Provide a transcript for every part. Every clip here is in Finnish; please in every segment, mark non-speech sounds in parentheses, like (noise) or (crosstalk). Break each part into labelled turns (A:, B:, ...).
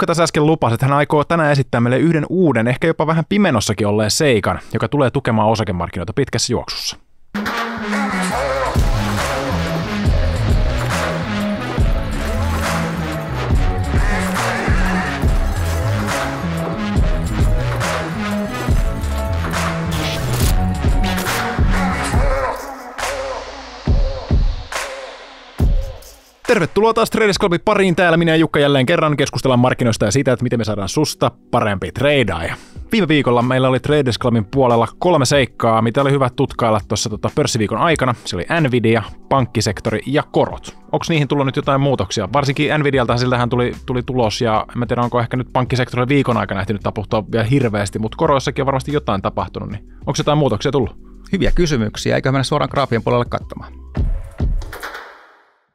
A: Jukka tässä äsken lupasi, että hän aikoo tänään esittää meille yhden uuden, ehkä jopa vähän pimenossakin olleen seikan, joka tulee tukemaan osakemarkkinoita pitkässä juoksussa. Tervetuloa taas Traders Clubin pariin. Täällä minä ja Jukka jälleen kerran keskustellaan markkinoista ja siitä, että miten me saadaan susta parempi treidaaja. Viime viikolla meillä oli Traders Clubin puolella kolme seikkaa, mitä oli hyvä tutkailla tuossa tota pörssiviikon aikana. Se oli Nvidia, pankkisektori ja korot. Onko niihin tullut nyt jotain muutoksia? Varsinkin Nvidialta siltähän tuli, tuli tulos ja en tiedä, onko ehkä nyt pankkisektorin viikon aikana ehtinyt tapahtua vielä hirveästi, mutta koroissakin on varmasti jotain tapahtunut, niin onko jotain muutoksia tullut? Hyviä kysymyksiä, Eiköhän mennä suoraan graafien puolelle katsomaan.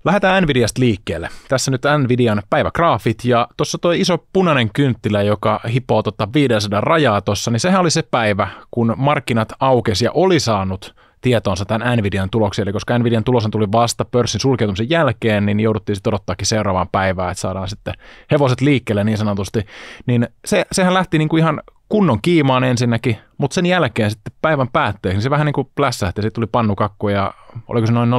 A: Lähdetään Nvidiasta liikkeelle. Tässä nyt Nvidian päivägraafit ja tuossa tuo iso punainen kynttilä, joka hipoo tota 500 rajaa tuossa, niin sehän oli se päivä, kun markkinat aukesi ja oli saanut tietoonsa tämän Nvidian tuloksia. Eli koska Nvidian tulos tuli vasta pörssin sulkeutumisen jälkeen, niin jouduttiin sitten odottaakin seuraavaan päivään, että saadaan sitten hevoset liikkeelle niin sanotusti. Niin se, sehän lähti niin kuin ihan kunnon kiimaan ensinnäkin, mutta sen jälkeen sitten päivän päätteeksi, niin se vähän niin kuin plässähti, sitten tuli pannukakku ja oliko se noin 0,1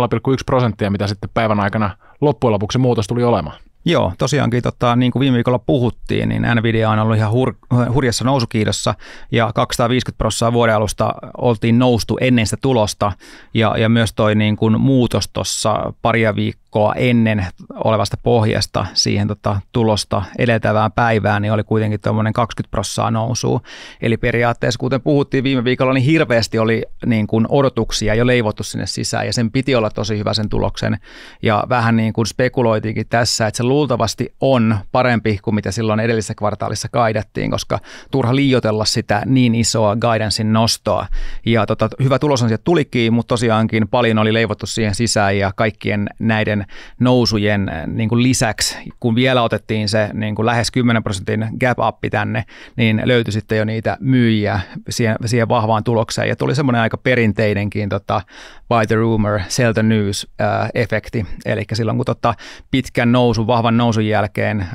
A: prosenttia, mitä sitten päivän aikana loppujen lopuksi muutos tuli olemaan. Joo, tosiaankin tota, niin
B: kuin viime viikolla puhuttiin, niin Nvidia on ollut ihan hur- hurjassa nousukiidossa ja 250 prosenttia vuoden alusta oltiin noustu ennen sitä tulosta ja, ja myös toi niin kuin, muutos tuossa paria viikkoa viikkoa ennen olevasta pohjasta siihen tota, tulosta edeltävään päivään, niin oli kuitenkin tuommoinen 20 prosenttia nousua. Eli periaatteessa, kuten puhuttiin viime viikolla, niin hirveästi oli niin kuin odotuksia jo leivottu sinne sisään, ja sen piti olla tosi hyvä sen tuloksen. Ja vähän niin kuin spekuloitiinkin tässä, että se luultavasti on parempi kuin mitä silloin edellisessä kvartaalissa kaidattiin, koska turha liiotella sitä niin isoa guidancein nostoa. Ja tota, hyvä tulos on sieltä tulikin, mutta tosiaankin paljon oli leivottu siihen sisään, ja kaikkien näiden nousujen eh, niin kuin lisäksi, kun vielä otettiin se niin kuin lähes 10 prosentin gap up tänne, niin löytyi sitten jo niitä myyjiä siihen, siihen vahvaan tulokseen. Ja tuli semmoinen aika perinteinenkin tota, by the rumor, sell the news-efekti. Eh, Eli silloin kun tota, pitkän nousun, vahvan nousun jälkeen äh,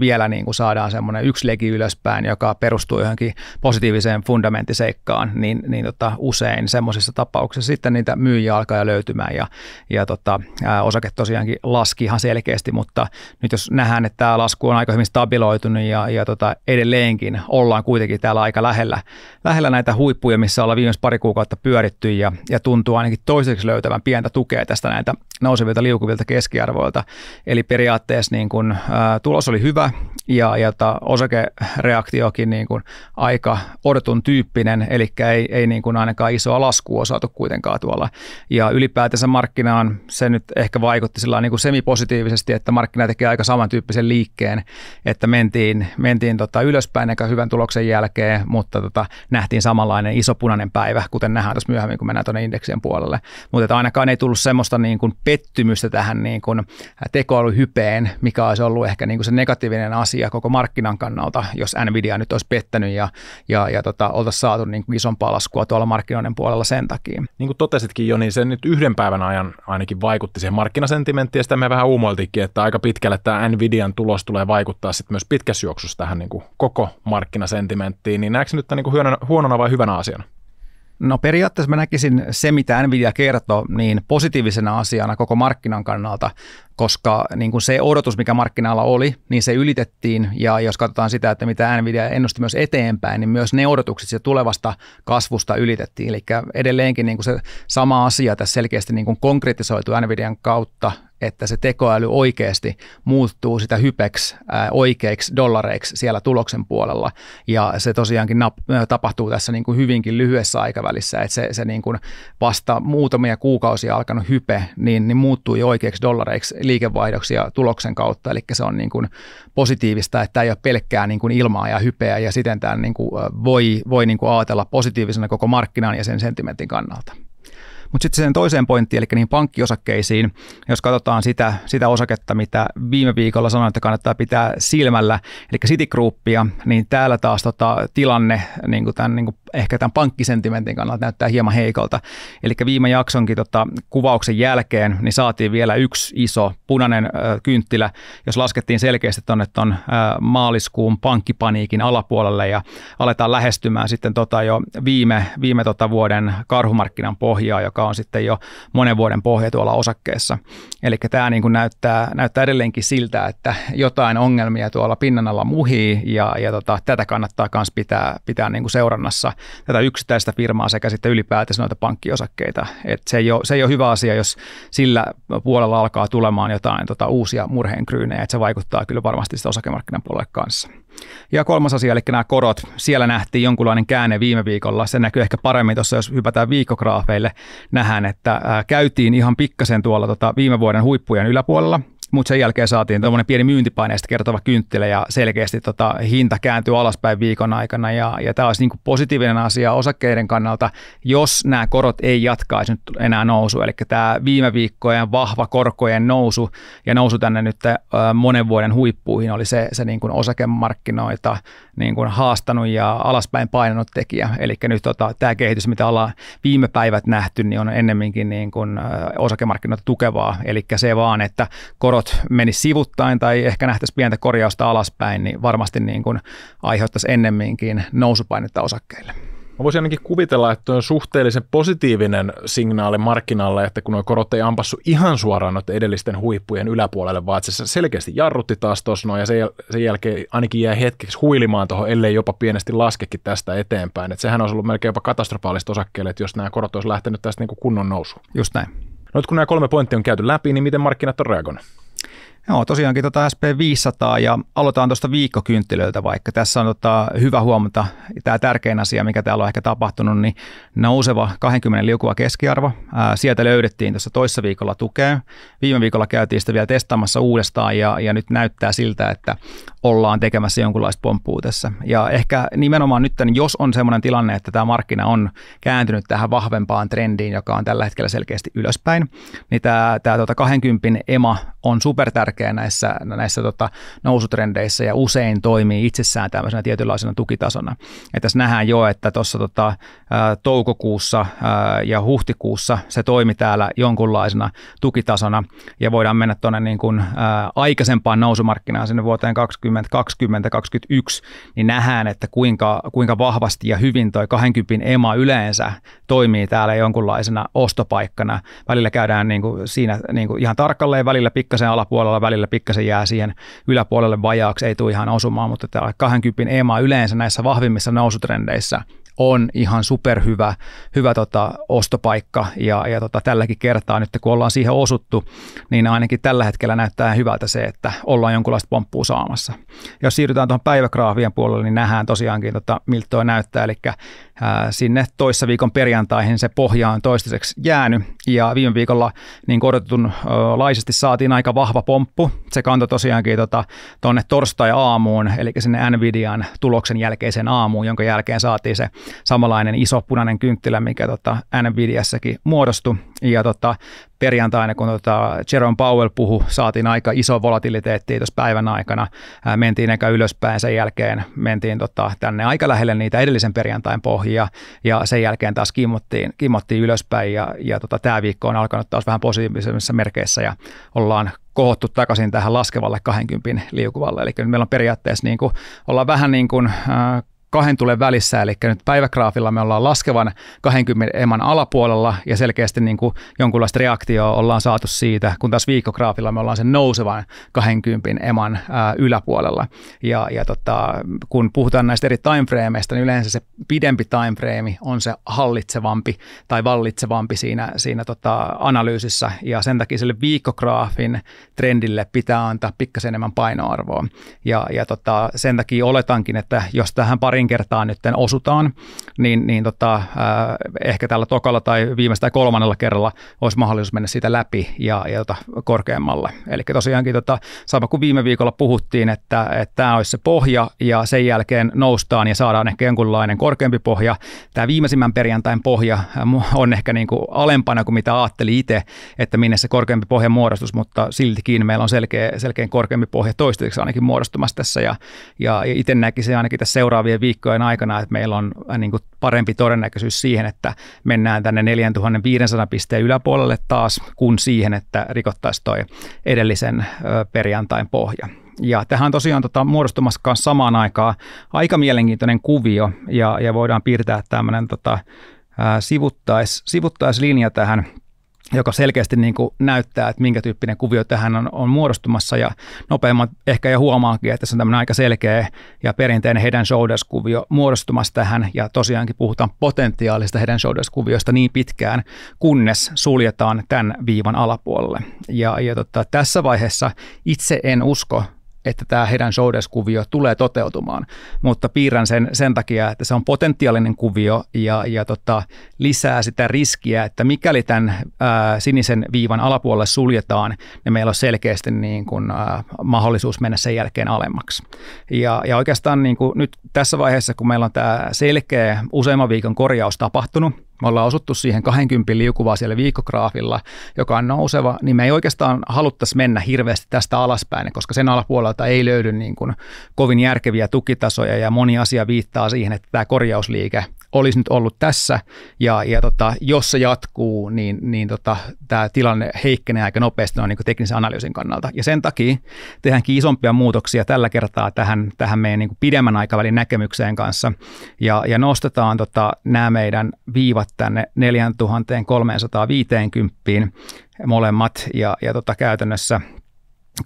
B: vielä niin kuin saadaan semmoinen yksi leki ylöspäin, joka perustuu johonkin positiiviseen fundamenttiseikkaan, niin, niin tota, usein semmoisissa tapauksissa sitten niitä myyjiä alkaa jo löytymään ja, ja tota, ää, osake tosiaan tosiaankin laski ihan selkeästi, mutta nyt jos nähdään, että tämä lasku on aika hyvin stabiloitunut ja, ja tota, edelleenkin ollaan kuitenkin täällä aika lähellä, lähellä näitä huippuja, missä ollaan viimeis pari kuukautta pyöritty ja, ja tuntuu ainakin toiseksi löytävän pientä tukea tästä näitä nousevilta liukuvilta keskiarvoilta. Eli periaatteessa niin kun, ä, tulos oli hyvä ja, ja ta, osakereaktiokin niin kuin aika odotun tyyppinen, eli ei, ei niin kuin ainakaan isoa laskua saatu kuitenkaan tuolla. Ja ylipäätänsä markkinaan se nyt ehkä vaikutti sillä niin kuin semipositiivisesti, että markkina teki aika samantyyppisen liikkeen, että mentiin, mentiin tota ylöspäin eikä hyvän tuloksen jälkeen, mutta tota, nähtiin samanlainen iso punainen päivä, kuten nähdään tässä myöhemmin, kun mennään tuonne indeksien puolelle. Mutta ainakaan ei tullut semmoista niin kuin pettymystä tähän niin kuin tekoälyhypeen, mikä olisi ollut ehkä niin kuin se negatiivinen asia, asia koko markkinan kannalta, jos Nvidia nyt olisi pettänyt ja, ja, ja tota, oltaisiin saatu niin kuin isompaa laskua tuolla markkinoiden puolella sen takia.
A: Niin kuin totesitkin jo, niin se nyt yhden päivän ajan ainakin vaikutti siihen markkinasentimenttiin, ja sitä me vähän uumoiltikin, että aika pitkälle tämä Nvidian tulos tulee vaikuttaa sitten myös pitkässä juoksussa tähän niin kuin koko markkinasentimenttiin, niin näetkö nyt tämän niin kuin huonona, huonona vai hyvänä asiana? No periaatteessa mä näkisin se, mitä Nvidia kertoo, niin positiivisena
B: asiana koko markkinan kannalta koska niin kuin se odotus, mikä markkinalla oli, niin se ylitettiin ja jos katsotaan sitä, että mitä Nvidia ennusti myös eteenpäin, niin myös ne odotukset siitä tulevasta kasvusta ylitettiin. Eli edelleenkin niin kuin se sama asia tässä selkeästi niin kuin konkretisoitu Nvidian kautta, että se tekoäly oikeasti muuttuu sitä hypeksi ää, oikeiksi dollareiksi siellä tuloksen puolella. Ja se tosiaankin nap, tapahtuu tässä niin kuin hyvinkin lyhyessä aikavälissä, että se, se niin kuin vasta muutamia kuukausia alkanut hype, niin, niin muuttuu jo oikeiksi dollareiksi liikevaihdoksi ja tuloksen kautta, eli se on niin kuin positiivista, että tämä ei ole pelkkää niin kuin ilmaa ja hypeä ja siten tämä niin kuin voi, voi niin kuin ajatella positiivisena koko markkinan ja sen sentimentin kannalta. Mutta sitten sen toiseen pointtiin, eli niin pankkiosakkeisiin, jos katsotaan sitä, sitä osaketta, mitä viime viikolla sanoin, että kannattaa pitää silmällä, eli Citigroupia, niin täällä taas tota, tilanne niin kuin tämän niin kuin ehkä tämän pankkisentimentin kannalta näyttää hieman heikolta. Eli viime jaksonkin tota, kuvauksen jälkeen niin saatiin vielä yksi iso punainen ö, kynttilä, jos laskettiin selkeästi tuonne ton, maaliskuun pankkipaniikin alapuolelle ja aletaan lähestymään sitten tota jo viime, viime tota vuoden karhumarkkinan pohjaa, joka on sitten jo monen vuoden pohja tuolla osakkeessa. Eli tämä niin kuin näyttää, näyttää edelleenkin siltä, että jotain ongelmia tuolla pinnan alla muhii ja, ja tota, tätä kannattaa myös pitää, pitää niin kuin seurannassa tätä yksittäistä firmaa sekä sitten ylipäätänsä noita pankkiosakkeita. Et se, ei ole, se ei ole hyvä asia, jos sillä puolella alkaa tulemaan jotain tota, uusia murheenkryynejä, että se vaikuttaa kyllä varmasti sitä osakemarkkinan puolelle kanssa. Ja kolmas asia, eli nämä korot. Siellä nähtiin jonkunlainen käänne viime viikolla. Se näkyy ehkä paremmin tuossa, jos hypätään viikkograafeille. Nähdään, että käytiin ihan pikkasen tuolla tota, viime vuoden huippujen yläpuolella – mutta sen jälkeen saatiin tuommoinen pieni myyntipaineesta kertova kynttilä ja selkeästi tota, hinta kääntyy alaspäin viikon aikana ja, ja tämä olisi niin kuin positiivinen asia osakkeiden kannalta, jos nämä korot ei jatkaisi nyt enää nousu. Eli tämä viime viikkojen vahva korkojen nousu ja nousu tänne nyt monen vuoden huippuihin oli se, se niin kuin osakemarkkinoita niin kuin haastanut ja alaspäin painanut tekijä. Eli nyt tota, tämä kehitys, mitä ollaan viime päivät nähty, niin on ennemminkin niin kuin, osakemarkkinoita tukevaa. Eli se vaan, että korot korot meni sivuttain tai ehkä nähtäisi pientä korjausta alaspäin, niin varmasti niin kuin aiheuttaisi ennemminkin nousupainetta osakkeille. Mä voisin ainakin
A: kuvitella, että on suhteellisen positiivinen signaali markkinalle, että kun nuo korot ei ampassu ihan suoraan noiden edellisten huippujen yläpuolelle, vaan että se selkeästi jarrutti taas tuossa noin ja sen, jälkeen ainakin jää hetkeksi huilimaan tuohon, ellei jopa pienesti laskekin tästä eteenpäin. Et sehän olisi ollut melkein jopa katastrofaalista osakkeelle, että jos nämä korot olisi lähtenyt tästä niin kuin kunnon nousuun. Just näin. No, kun nämä kolme pointtia on käyty läpi, niin miten markkinat on reagoinut? Joo, tosiaankin tota SP500 ja aloitetaan
B: tuosta viikkokynttilöltä vaikka. Tässä on tota hyvä huomata, tämä tärkein asia, mikä täällä on ehkä tapahtunut, niin nouseva 20 liukuva keskiarvo. Ää, sieltä löydettiin tuossa toissa viikolla tukea. Viime viikolla käytiin sitä vielä testaamassa uudestaan ja, ja nyt näyttää siltä, että ollaan tekemässä jonkunlaista pomppua tässä. Ja ehkä nimenomaan nyt, jos on sellainen tilanne, että tämä markkina on kääntynyt tähän vahvempaan trendiin, joka on tällä hetkellä selkeästi ylöspäin, niin tämä, tämä tota 20 ema on supertärkeä tärkeä näissä, näissä tota, nousutrendeissä ja usein toimii itsessään tämmöisenä tietynlaisena tukitasona. Et tässä nähdään jo, että tuossa tota, toukokuussa ja huhtikuussa se toimi täällä jonkunlaisena tukitasona ja voidaan mennä tuonne niin kuin aikaisempaan nousumarkkinaan sinne vuoteen 2020-2021, niin nähdään, että kuinka, kuinka vahvasti ja hyvin toi 20 ema yleensä toimii täällä jonkunlaisena ostopaikkana. Välillä käydään niin kuin siinä niin kuin ihan tarkalleen, välillä pikkasen alapuolella, välillä pikkasen jää siihen yläpuolelle vajaaksi, ei tule ihan osumaan, mutta tämä 20 EMA yleensä näissä vahvimmissa nousutrendeissä on ihan superhyvä hyvä tota, ostopaikka ja, ja tota, tälläkin kertaa nyt kun ollaan siihen osuttu, niin ainakin tällä hetkellä näyttää hyvältä se, että ollaan jonkunlaista pomppua saamassa. Jos siirrytään tuohon päiväkraavien puolelle, niin nähdään tosiaankin tota, miltä tuo näyttää, eli äh, sinne toissa viikon perjantaihin se pohja on toistaiseksi jäänyt ja viime viikolla niin odotetun laisesti saatiin aika vahva pomppu. Se kantoi tosiaankin tota, torstai-aamuun, eli sinne Nvidian tuloksen jälkeiseen aamuun, jonka jälkeen saatiin se samanlainen iso punainen kynttilä, mikä tota, NVIDIAssakin muodostui. Ja tota, perjantaina, kun tota Jerome Powell puhui, saatiin aika iso volatiliteetti tuossa päivän aikana. Ää, mentiin eka ylöspäin, sen jälkeen mentiin tota, tänne aika lähelle niitä edellisen perjantain pohjia ja sen jälkeen taas kimmottiin, kimmottiin ylöspäin ja, ja tota, tämä viikko on alkanut taas vähän positiivisemmissa merkeissä ja ollaan kohottu takaisin tähän laskevalle 20 liukuvalle. Eli nyt meillä on periaatteessa niin kuin, ollaan vähän niin kuin, äh, kahden tulen välissä, eli nyt päiväkraafilla me ollaan laskevan 20 eman alapuolella ja selkeästi niin kuin jonkunlaista reaktioa ollaan saatu siitä, kun taas viikkograafilla me ollaan sen nousevan 20 eman ää, yläpuolella. Ja, ja tota, kun puhutaan näistä eri timeframeista, niin yleensä se pidempi timeframe on se hallitsevampi tai vallitsevampi siinä, siinä tota analyysissä ja sen takia sille viikkograafin trendille pitää antaa pikkasen enemmän painoarvoa. Ja, ja tota, sen takia oletankin, että jos tähän pari parin kertaa nyt osutaan, niin, niin tota, äh, ehkä tällä tokalla tai viimeistään kolmannella kerralla olisi mahdollisuus mennä siitä läpi ja, ja tota, korkeammalle. Eli tosiaankin tota, sama kuin viime viikolla puhuttiin, että, että tämä olisi se pohja ja sen jälkeen noustaan ja saadaan ehkä jonkunlainen korkeampi pohja. Tämä viimeisimmän perjantain pohja äh, on ehkä niin kuin alempana kuin mitä ajattelin itse, että minne se korkeampi pohja muodostus, mutta siltikin meillä on selkeä, selkeä korkeampi pohja toistaiseksi ainakin muodostumassa tässä ja, ja, ja itse näkisin ainakin tässä seuraavien viikkojen aikana, että meillä on äh, niin kuin parempi todennäköisyys siihen, että mennään tänne 4500 pisteen yläpuolelle taas, kuin siihen, että rikottaisiin toi edellisen äh, perjantain pohja. Ja tähän on tosiaan tota, muodostumassa myös samaan aikaan aika mielenkiintoinen kuvio, ja, ja voidaan piirtää tämmöinen tota, äh, sivuttaislinja sivuttais tähän – joka selkeästi niin kuin näyttää, että minkä tyyppinen kuvio tähän on, on muodostumassa. Ja nopeammat ehkä jo huomaankin, että se on tämmöinen aika selkeä ja perinteinen heidän shoulders-kuvio muodostumassa tähän. Ja tosiaankin puhutaan potentiaalista heidän shoulders-kuviosta niin pitkään, kunnes suljetaan tämän viivan alapuolelle. Ja, ja tota, tässä vaiheessa itse en usko, että tämä heidän showdeskuvio tulee toteutumaan, mutta piirrän sen sen takia, että se on potentiaalinen kuvio ja, ja tota, lisää sitä riskiä, että mikäli tämän ää, sinisen viivan alapuolelle suljetaan, niin meillä on selkeästi niin kuin, ää, mahdollisuus mennä sen jälkeen alemmaksi. Ja, ja oikeastaan niin kuin nyt tässä vaiheessa, kun meillä on tämä selkeä useamman viikon korjaus tapahtunut, me ollaan osuttu siihen 20 liukuvaa siellä viikkograafilla, joka on nouseva, niin me ei oikeastaan haluttaisi mennä hirveästi tästä alaspäin, koska sen alapuolelta ei löydy niin kuin kovin järkeviä tukitasoja ja moni asia viittaa siihen, että tämä korjausliike – olisi nyt ollut tässä ja, ja tota, jos se jatkuu, niin, niin tota, tämä tilanne heikkenee aika nopeasti noin niin teknisen analyysin kannalta. Ja sen takia tehdäänkin isompia muutoksia tällä kertaa tähän, tähän meidän niin pidemmän aikavälin näkemykseen kanssa ja, ja nostetaan tota, nämä meidän viivat tänne 4350 molemmat ja, ja tota, käytännössä –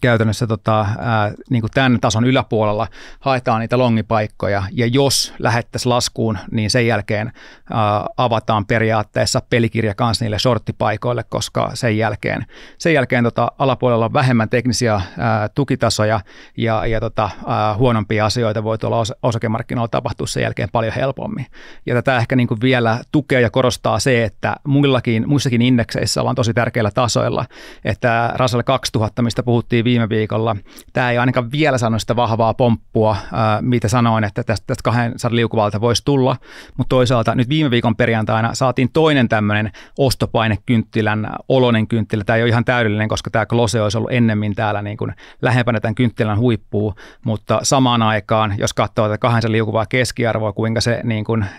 B: käytännössä tota, ää, niin kuin tämän tason yläpuolella haetaan niitä longipaikkoja, ja jos lähettäisiin laskuun, niin sen jälkeen ää, avataan periaatteessa pelikirja myös niille shorttipaikoille, koska sen jälkeen, sen jälkeen tota, alapuolella on vähemmän teknisiä ää, tukitasoja, ja, ja tota, ää, huonompia asioita voi tuolla os- osakemarkkinoilla tapahtua sen jälkeen paljon helpommin. Ja tätä ehkä niin kuin vielä tukee ja korostaa se, että muillakin, muissakin indekseissä ollaan tosi tärkeillä tasoilla, että Russell 2000, mistä puhuttiin puhuttiin viime viikolla. Tämä ei ainakaan vielä sano sitä vahvaa pomppua, ää, äh, mitä sanoin, että tästä, tästä 200 liukuvalta voisi tulla, mutta toisaalta nyt viime viikon perjantaina saatiin toinen tämmöinen ostopainekynttilän äh, olonen kynttilä. Tämä ei ole ihan täydellinen, koska tämä Klose olisi ollut ennemmin täällä niin kuin lähempänä tämän kynttilän huippua, mutta samaan aikaan, jos katsoo tätä 200 liukuvaa keskiarvoa, kuinka se, niin kuin, äh,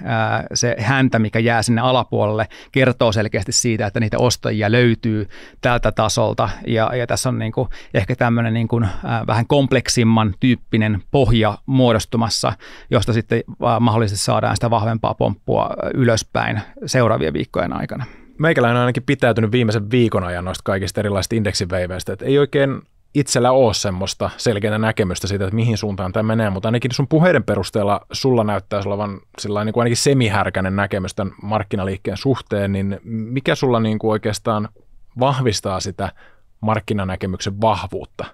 B: se häntä, mikä jää sinne alapuolelle, kertoo selkeästi siitä, että niitä ostajia löytyy tältä tasolta ja, ja tässä on niin kuin ehkä ehkä tämmöinen niin kuin, äh, vähän kompleksimman tyyppinen pohja muodostumassa, josta sitten äh, mahdollisesti saadaan sitä vahvempaa pomppua ylöspäin seuraavien viikkojen aikana.
A: Meikäläinen on ainakin pitäytynyt viimeisen viikon ajan noista kaikista erilaisista indeksiveiveistä, että ei oikein itsellä ole semmoista selkeää näkemystä siitä, että mihin suuntaan tämä menee, mutta ainakin sun puheiden perusteella sulla näyttää olevan sillä niin kuin ainakin semihärkäinen näkemys tämän markkinaliikkeen suhteen, niin mikä sulla niin kuin oikeastaan vahvistaa sitä markkinanäkemyksen vahvuutta?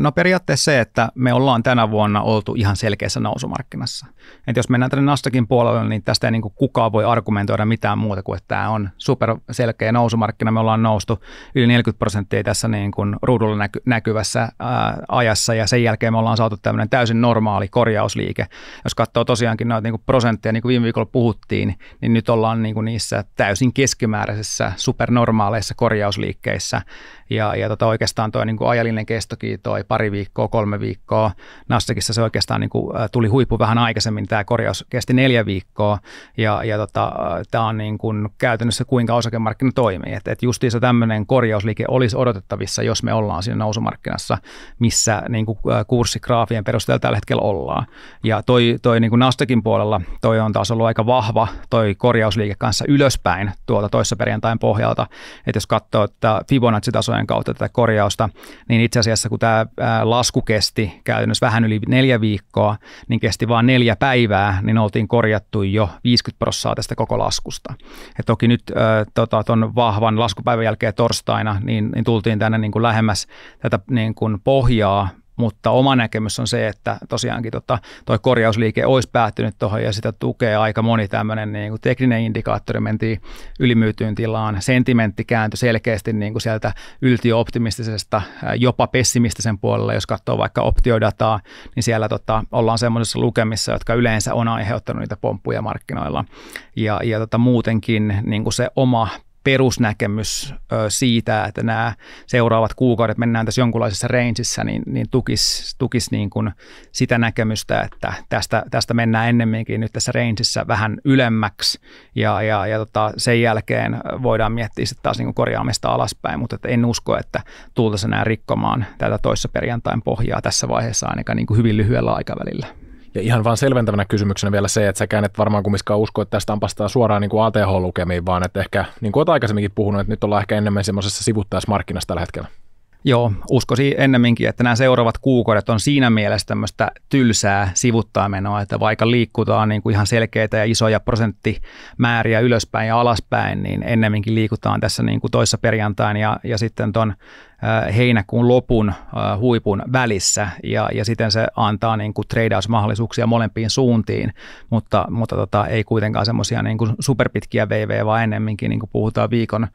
B: No periaatteessa se, että me ollaan tänä vuonna oltu ihan selkeässä nousumarkkinassa. Et jos mennään tänne Nastakin puolelle, niin tästä ei niin kuin kukaan voi argumentoida mitään muuta kuin, että tämä on super selkeä nousumarkkina. Me ollaan noustu yli 40 prosenttia tässä niin kuin ruudulla näky- näkyvässä ää, ajassa ja sen jälkeen me ollaan saatu tämmöinen täysin normaali korjausliike. Jos katsoo tosiaankin noita niin kuin prosentteja, niin kuin viime viikolla puhuttiin, niin nyt ollaan niin kuin niissä täysin keskimääräisissä supernormaaleissa korjausliikkeissä. Ja, ja tota oikeastaan tuo niin ajallinen kestokin, toi pari viikkoa, kolme viikkoa. Nassikissa se oikeastaan niin kuin, tuli huippu vähän aikaisemmin, tämä korjaus kesti neljä viikkoa. Ja, ja tota, tämä on niin kuin käytännössä kuinka osakemarkkina toimii. Että et justiinsa tämmöinen korjausliike olisi odotettavissa, jos me ollaan siinä nousumarkkinassa, missä niin kuin kurssigraafien perusteella tällä hetkellä ollaan. Ja toi, toi niin kuin Nasdaqin puolella, toi on taas ollut aika vahva toi korjausliike kanssa ylöspäin tuolta toissa perjantain pohjalta. Että jos katsoo, että Fibonacci-taso tilastojen kautta tätä korjausta, niin itse asiassa kun tämä lasku kesti käytännössä vähän yli neljä viikkoa, niin kesti vain neljä päivää, niin oltiin korjattu jo 50 prosenttia tästä koko laskusta. Ja toki nyt tuon tota, vahvan laskupäivän jälkeen torstaina, niin, niin tultiin tänne niin kuin lähemmäs tätä niin kuin pohjaa, mutta oma näkemys on se, että tosiaankin tota, korjausliike olisi päättynyt tuohon ja sitä tukee aika moni tämmöinen niin kuin tekninen indikaattori, mentiin ylimyytyyn tilaan, sentimentti kääntyi selkeästi niin kuin sieltä yltiöoptimistisesta jopa pessimistisen puolelle, jos katsoo vaikka optiodataa, niin siellä tota, ollaan semmoisessa lukemissa, jotka yleensä on aiheuttanut niitä pomppuja markkinoilla ja, ja tota, muutenkin niin kuin se oma perusnäkemys siitä, että nämä seuraavat kuukaudet mennään tässä jonkunlaisessa rangeissa, niin, niin tukisi tukis niin kuin sitä näkemystä, että tästä, tästä mennään ennemminkin nyt tässä rangeissa vähän ylemmäksi ja, ja, ja tota, sen jälkeen voidaan miettiä sitten taas niin kuin korjaamista alaspäin, mutta että en usko, että tultaisiin enää rikkomaan tätä toissa perjantain pohjaa tässä vaiheessa ainakaan niin kuin hyvin lyhyellä aikavälillä.
A: Ja ihan vaan selventävänä kysymyksenä vielä se, että säkään et varmaan kumminkaan usko, että tästä ampastaa suoraan niin kuin ATH-lukemiin, vaan että ehkä, niin kuin olet aikaisemminkin puhunut, että nyt ollaan ehkä enemmän semmoisessa markkinassa tällä hetkellä.
B: Joo, uskoisin ennemminkin, että nämä seuraavat kuukaudet on siinä mielessä tämmöistä tylsää sivuttaa menoa, että vaikka liikutaan niin kuin ihan selkeitä ja isoja prosenttimääriä ylöspäin ja alaspäin, niin ennemminkin liikutaan tässä niin kuin toissa perjantain ja, ja sitten tuon heinäkuun lopun huipun välissä ja, ja siten se antaa niin kuin treidausmahdollisuuksia molempiin suuntiin, mutta, mutta tota, ei kuitenkaan semmoisia niin kuin superpitkiä VV, vaan ennemminkin niin kuin puhutaan viikon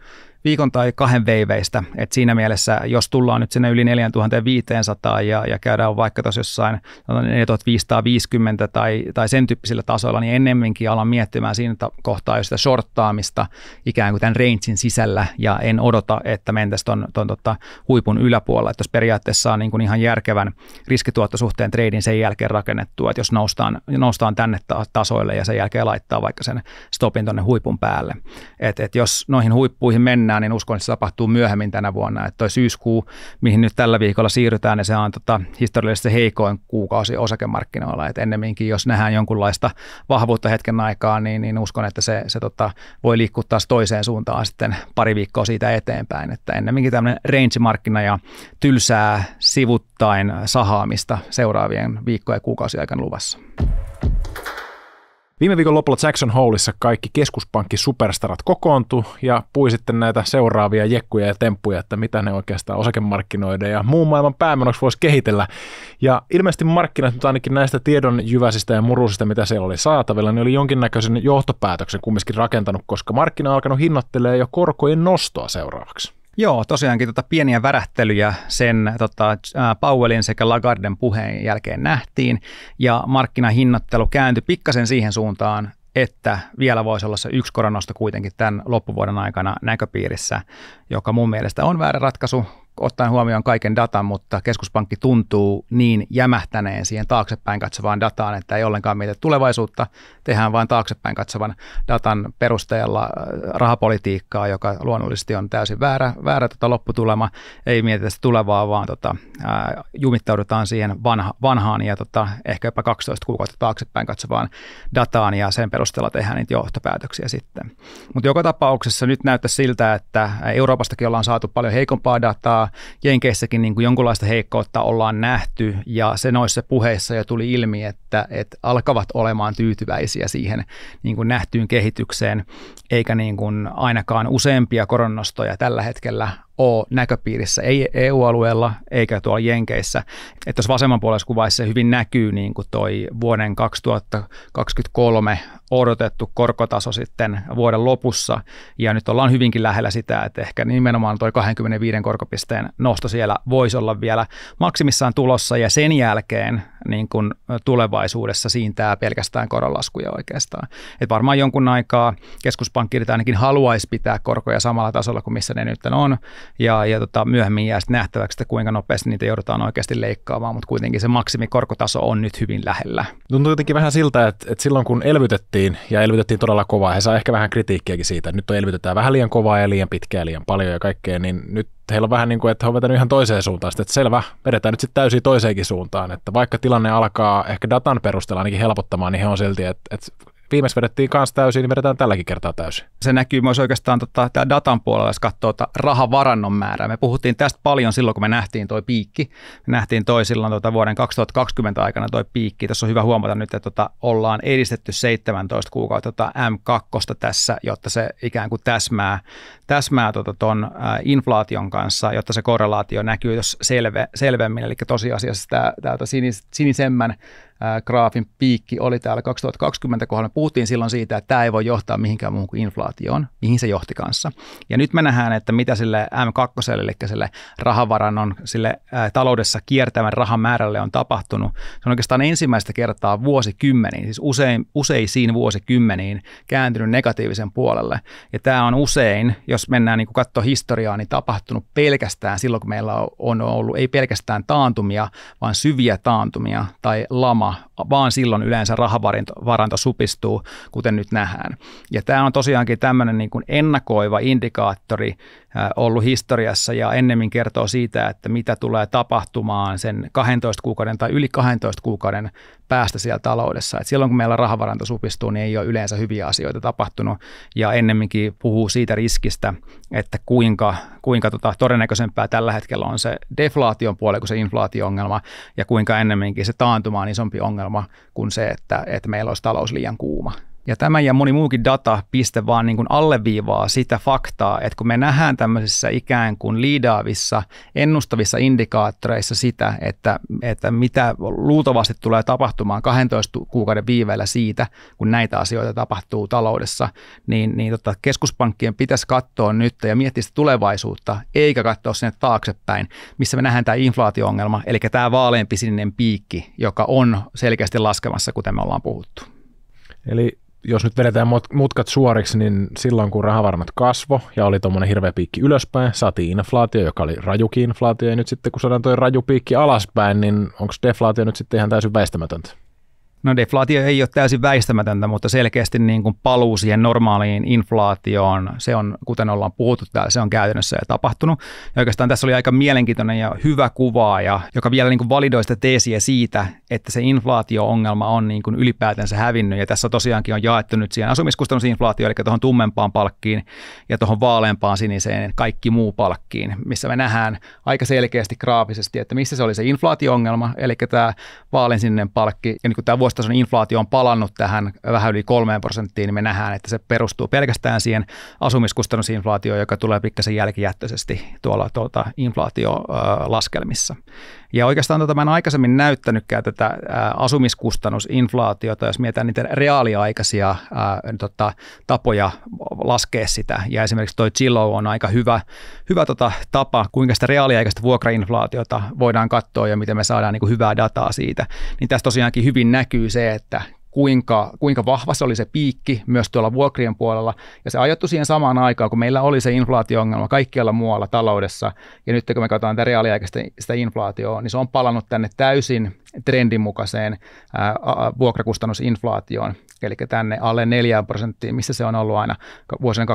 B: viikon tai kahden veiveistä. Et siinä mielessä, jos tullaan nyt sinne yli 4500 ja, ja käydään vaikka tuossa jossain 4550 tai, tai sen tyyppisillä tasoilla, niin ennemminkin alan miettimään siinä kohtaa jo sitä shorttaamista ikään kuin tämän rangein sisällä ja en odota, että mentäisiin tuon ton tota huipun yläpuolella. Että jos periaatteessa on niin kuin ihan järkevän riskituottosuhteen treidin sen jälkeen rakennettu, että jos noustaan, noustaan tänne tasoille ja sen jälkeen laittaa vaikka sen stopin tuonne huipun päälle. Et, et jos noihin huippuihin mennään, mennään, niin uskon, että se tapahtuu myöhemmin tänä vuonna. Että toi syyskuu, mihin nyt tällä viikolla siirrytään, niin se on tota, historiallisesti heikoin kuukausi osakemarkkinoilla. Et ennemminkin, jos nähdään jonkunlaista vahvuutta hetken aikaa, niin, niin uskon, että se, se tota, voi liikkua taas toiseen suuntaan sitten pari viikkoa siitä eteenpäin. Että ennemminkin tämmöinen range-markkina ja tylsää sivuttain sahaamista seuraavien viikkojen ja kuukausien
A: aikana luvassa. Viime viikon lopulla Jackson Holeissa kaikki keskuspankki superstarat kokoontu ja pui sitten näitä seuraavia jekkuja ja temppuja, että mitä ne oikeastaan osakemarkkinoiden ja muun maailman päämenoksi voisi kehitellä. Ja ilmeisesti markkinat nyt ainakin näistä tiedon jyväsistä ja murusista, mitä siellä oli saatavilla, niin oli jonkinnäköisen johtopäätöksen kumminkin rakentanut, koska markkina on alkanut hinnoittelee jo korkojen nostoa seuraavaksi. Joo, tosiaankin tota pieniä
B: värähtelyjä sen tota, Powellin sekä Lagarden puheen jälkeen nähtiin, ja markkinahinnoittelu kääntyi pikkasen siihen suuntaan, että vielä voisi olla se yksi koronosta kuitenkin tämän loppuvuoden aikana näköpiirissä joka mun mielestä on väärä ratkaisu, ottaen huomioon kaiken datan, mutta keskuspankki tuntuu niin jämähtäneen siihen taaksepäin katsovaan dataan, että ei ollenkaan mietitä tulevaisuutta, tehdään vain taaksepäin katsovan datan perusteella äh, rahapolitiikkaa, joka luonnollisesti on täysin väärä, väärä tota lopputulema, ei mietitä sitä tulevaa, vaan tota, ää, äh, jumittaudutaan siihen vanha, vanhaan ja tota, ehkä jopa 12 kuukautta taaksepäin katsovaan dataan ja sen perusteella tehdään niitä johtopäätöksiä sitten. Mutta joka tapauksessa nyt näyttää siltä, että Euro, Euroopastakin ollaan saatu paljon heikompaa dataa, Jenkeissäkin niin kuin jonkunlaista heikkoutta ollaan nähty ja se noissa puheissa jo tuli ilmi, että, että alkavat olemaan tyytyväisiä siihen niin kuin nähtyyn kehitykseen, eikä niin kuin ainakaan useampia koronnostoja tällä hetkellä ole näköpiirissä, ei EU-alueella eikä tuolla Jenkeissä. Että jos puolessa kuvaissa hyvin näkyy niin kuin toi vuoden 2023 odotettu korkotaso sitten vuoden lopussa, ja nyt ollaan hyvinkin lähellä sitä, että ehkä nimenomaan toi 25 korkopisteen nosto siellä voisi olla vielä maksimissaan tulossa, ja sen jälkeen niin kuin tulevaisuudessa siintää pelkästään koronlaskuja oikeastaan. Et varmaan jonkun aikaa keskuspankkirjat ainakin haluaisi pitää korkoja samalla tasolla kuin missä ne nyt on, ja, ja tota, myöhemmin jää sitten nähtäväksi, että kuinka nopeasti niitä joudutaan oikeasti leikkaamaan, mutta kuitenkin se maksimikorkotaso on nyt hyvin
A: lähellä. Tuntuu jotenkin vähän siltä, että, että silloin kun elvytettiin, ja elvytettiin todella kovaa, he saa ehkä vähän kritiikkiäkin siitä, että nyt on elvytetään vähän liian kovaa ja liian pitkään, liian paljon ja kaikkea, niin nyt että heillä on vähän niin kuin, että he on vetänyt ihan toiseen suuntaan, sitten, että selvä, vedetään nyt sitten täysin toiseenkin suuntaan, että vaikka tilanne alkaa ehkä datan perusteella ainakin helpottamaan, niin he on silti, että, että viimeis vedettiin kanssa täysin, niin vedetään tälläkin kertaa täysin.
B: Se näkyy myös oikeastaan tota, tää datan puolella, jos katsoo tota rahavarannon määrää. Me puhuttiin tästä paljon silloin, kun me nähtiin toi piikki. Me nähtiin toi silloin tota, vuoden 2020 aikana toi piikki. Tässä on hyvä huomata nyt, että tota, ollaan edistetty 17 kuukautta tota M2 tässä, jotta se ikään kuin täsmää, täsmää tota, ton inflaation kanssa, jotta se korrelaatio näkyy jos selve, selvemmin. Eli tosiasiassa tämä tota sinis, sinisemmän graafin piikki oli täällä 2020, kohdalla me puhuttiin silloin siitä, että tämä ei voi johtaa mihinkään muuhun kuin inflaatioon, mihin se johti kanssa. Ja nyt me nähdään, että mitä sille M2, eli sille rahavarannon, sille taloudessa kiertävän rahan määrälle on tapahtunut. Se on oikeastaan ensimmäistä kertaa vuosikymmeniin, siis usein, useisiin vuosikymmeniin kääntynyt negatiivisen puolelle. Ja tämä on usein, jos mennään niin katsoa historiaa, niin tapahtunut pelkästään silloin, kun meillä on ollut ei pelkästään taantumia, vaan syviä taantumia tai lama maa, vaan silloin yleensä rahavaranto supistuu, kuten nyt nähdään. Ja tämä on tosiaankin tämmöinen niin kuin ennakoiva indikaattori äh, ollut historiassa ja ennemmin kertoo siitä, että mitä tulee tapahtumaan sen 12 kuukauden tai yli 12 kuukauden päästä siellä taloudessa. Et silloin kun meillä rahavaranto supistuu, niin ei ole yleensä hyviä asioita tapahtunut ja ennemminkin puhuu siitä riskistä, että kuinka, kuinka tota todennäköisempää tällä hetkellä on se deflaation puoli kuin se inflaatio-ongelma ja kuinka ennemminkin se taantuma on isompi ongelma kuin se, että, että meillä olisi talous liian kuuma. Ja tämä ja moni muukin data piste vaan niin kuin alleviivaa sitä faktaa, että kun me nähdään tämmöisissä ikään kuin liidaavissa, ennustavissa indikaattoreissa sitä, että, että mitä luultavasti tulee tapahtumaan 12 kuukauden viiveellä siitä, kun näitä asioita tapahtuu taloudessa, niin, niin tota, keskuspankkien pitäisi katsoa nyt ja miettiä sitä tulevaisuutta, eikä katsoa sinne taaksepäin, missä me nähdään tämä inflaatio-ongelma, eli tämä vaaleampi sininen piikki, joka on selkeästi laskemassa, kuten me ollaan puhuttu.
A: Eli jos nyt vedetään mutkat suoriksi, niin silloin kun rahavarmat kasvo ja oli tuommoinen hirveä piikki ylöspäin, saatiin inflaatio, joka oli rajukin inflaatio, ja nyt sitten kun saadaan tuo raju piikki alaspäin, niin onko deflaatio nyt sitten ihan täysin väistämätöntä?
B: No deflaatio ei ole täysin väistämätöntä, mutta selkeästi niin kuin paluu siihen normaaliin inflaatioon, se on, kuten ollaan puhuttu täällä, se on käytännössä jo tapahtunut. Ja oikeastaan tässä oli aika mielenkiintoinen ja hyvä kuvaaja, joka vielä niin kuin validoi sitä teesiä siitä, että se inflaatio-ongelma on niin kuin ylipäätänsä hävinnyt. Ja tässä tosiaankin on jaettu nyt siihen asumiskustannusinflaatio, eli tuohon tummempaan palkkiin ja tuohon vaaleampaan siniseen kaikki muu palkkiin, missä me nähdään aika selkeästi graafisesti, että missä se oli se inflaatio-ongelma, eli tämä vaalensininen sininen palkki ja niin kuin tämä vuositason inflaatio on palannut tähän vähän yli kolmeen prosenttiin, niin me nähdään, että se perustuu pelkästään siihen asumiskustannusinflaatioon, joka tulee pikkasen jälkijättöisesti tuolla tuota, inflaatiolaskelmissa. Ja oikeastaan tota, mä en aikaisemmin näyttänytkään tätä ää, asumiskustannusinflaatiota, jos mietitään niitä reaaliaikaisia ää, tota, tapoja laskea sitä. Ja esimerkiksi toi Chilo on aika hyvä, hyvä tota, tapa, kuinka sitä reaaliaikaista vuokrainflaatiota voidaan katsoa ja miten me saadaan niin kuin hyvää dataa siitä. Niin tässä tosiaankin hyvin näkyy se, että kuinka, kuinka vahva se oli se piikki myös tuolla vuokrien puolella. Ja se ajattu siihen samaan aikaan, kun meillä oli se inflaatio-ongelma kaikkialla muualla taloudessa. Ja nyt kun me katsotaan tätä reaaliaikaista sitä inflaatioa, niin se on palannut tänne täysin trendin mukaiseen ää, vuokrakustannusinflaatioon, eli tänne alle 4 prosenttiin, missä se on ollut aina vuosien 2016-2019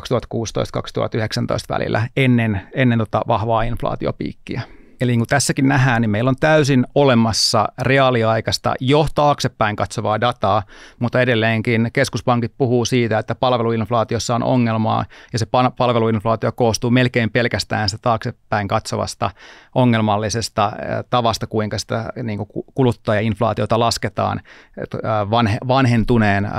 B: välillä ennen, ennen tota vahvaa inflaatiopiikkiä. Eli niin kuin tässäkin nähdään, niin meillä on täysin olemassa reaaliaikaista jo taaksepäin katsovaa dataa, mutta edelleenkin keskuspankit puhuu siitä, että palveluinflaatiossa on ongelmaa ja se palveluinflaatio koostuu melkein pelkästään sitä taaksepäin katsovasta ongelmallisesta äh, tavasta, kuinka sitä niin kuin kuluttajainflaatiota lasketaan äh, vanhentuneen äh,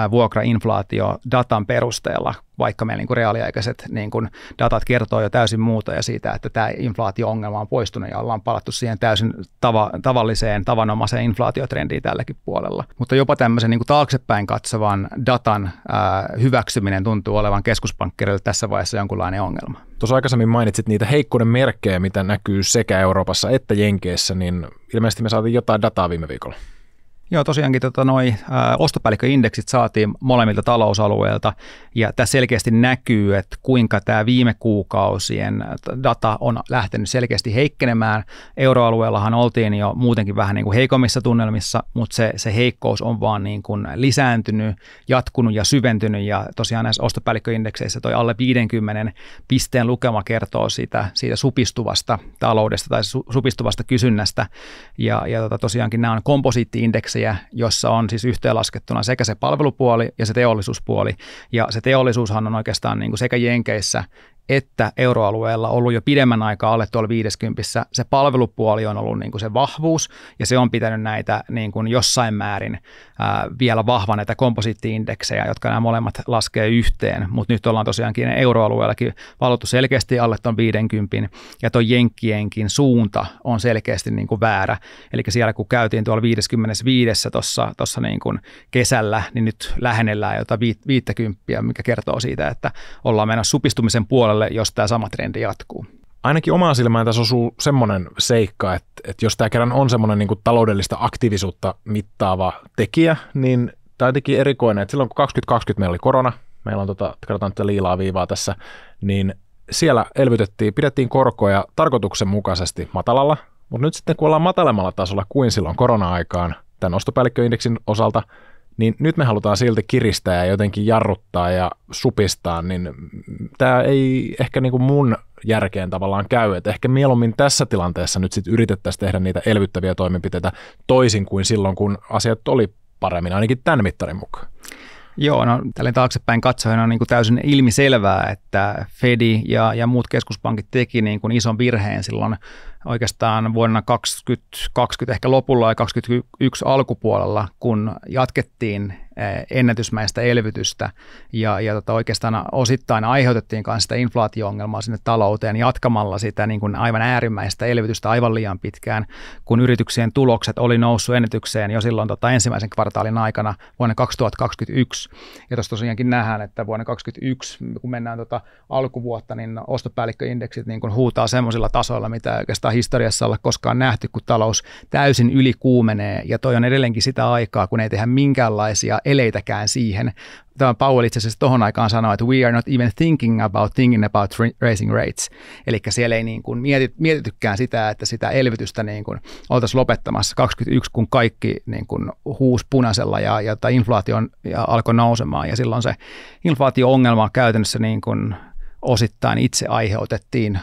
B: datan perusteella, vaikka meillä niin kuin reaaliaikaiset niin kuin datat kertoo jo täysin muuta ja siitä, että tämä inflaatio-ongelma on poistunut ja ollaan palattu siihen täysin tava, tavalliseen, tavanomaiseen inflaatiotrendiin tälläkin puolella. Mutta jopa tämmöisen niin kuin taaksepäin katsovan datan ää, hyväksyminen tuntuu olevan
A: keskuspankkirjalle tässä vaiheessa jonkunlainen ongelma. Tuossa aikaisemmin mainitsit niitä heikkouden merkkejä, mitä näkyy sekä Euroopassa että Jenkeissä, niin ilmeisesti me saatiin jotain dataa viime viikolla.
B: Joo, tosiaankin tota noi, ä, ostopäällikköindeksit saatiin molemmilta talousalueilta ja tässä selkeästi näkyy, että kuinka tämä viime kuukausien data on lähtenyt selkeästi heikkenemään. Euroalueellahan oltiin jo muutenkin vähän niin kuin heikommissa tunnelmissa, mutta se, se heikkous on vaan niin kuin lisääntynyt, jatkunut ja syventynyt ja tosiaan näissä ostopäällikköindekseissä toi alle 50 pisteen lukema kertoo siitä, siitä supistuvasta taloudesta tai su, supistuvasta kysynnästä ja, ja tota, tosiaankin nämä on komposiittiindeksi kehyksiä, jossa on siis yhteenlaskettuna sekä se palvelupuoli ja se teollisuuspuoli. Ja se teollisuushan on oikeastaan niin kuin sekä Jenkeissä että euroalueella ollut jo pidemmän aikaa alle tuolla 50, se palvelupuoli on ollut niin kuin se vahvuus ja se on pitänyt näitä niin kuin jossain määrin ää, vielä vahva näitä komposiittiindeksejä, jotka nämä molemmat laskee yhteen, mutta nyt ollaan tosiaankin euroalueellakin valottu selkeästi alle tuon 50 ja tuo jenkkienkin suunta on selkeästi niin kuin väärä. Eli siellä kun käytiin tuolla 55 tuossa tossa niin kuin kesällä, niin nyt lähenellään jotain 50, mikä kertoo siitä, että
A: ollaan menossa supistumisen puolelle puolelle, jos tämä sama trendi jatkuu. Ainakin omaan silmään tässä osuu semmoinen seikka, että, että jos tämä kerran on semmoinen niin taloudellista aktiivisuutta mittaava tekijä, niin tämä on jotenkin erikoinen, että silloin kun 2020 meillä oli korona, meillä on tota, katsotaan tätä liilaa viivaa tässä, niin siellä elvytettiin, pidettiin korkoja tarkoituksenmukaisesti matalalla, mutta nyt sitten kun ollaan matalemmalla tasolla kuin silloin korona-aikaan tämän ostopäällikköindeksin osalta, niin nyt me halutaan silti kiristää ja jotenkin jarruttaa ja supistaa, niin tämä ei ehkä niin kuin mun järkeen tavallaan käy. Et ehkä mieluummin tässä tilanteessa nyt sitten yritettäisiin tehdä niitä elvyttäviä toimenpiteitä toisin kuin silloin, kun asiat oli paremmin, ainakin tämän mittarin mukaan.
B: Joo, no tälle taaksepäin katsoen on niin kuin täysin ilmiselvää, että Fedi ja, ja muut keskuspankit teki niin kuin ison virheen silloin oikeastaan vuonna 2020 ehkä lopulla ja 2021 alkupuolella, kun jatkettiin eh, ennätysmäistä elvytystä ja, ja tota oikeastaan osittain aiheutettiin myös sitä inflaatio-ongelmaa sinne talouteen jatkamalla sitä niin kuin aivan äärimmäistä elvytystä aivan liian pitkään, kun yrityksien tulokset oli noussut ennätykseen jo silloin tota ensimmäisen kvartaalin aikana vuonna 2021. Ja tuossa tosiaankin nähdään, että vuonna 2021, kun mennään tota alkuvuotta, niin ostopäällikköindeksit niin kuin huutaa semmoisilla tasoilla, mitä oikeastaan historiassa olla koskaan nähty, kun talous täysin ylikuumenee ja toi on edelleenkin sitä aikaa, kun ei tehdä minkäänlaisia eleitäkään siihen. Tämä Powell itse asiassa tuohon aikaan sanoi, että we are not even thinking about thinking about raising rates. Eli siellä ei niin kuin mietit, mietitykään sitä, että sitä elvytystä niin kuin oltaisiin lopettamassa 21, kun kaikki niin kuin huus punaisella ja, ja inflaatio alkoi nousemaan. Ja silloin se inflaatio-ongelma käytännössä niin kuin osittain itse aiheutettiin.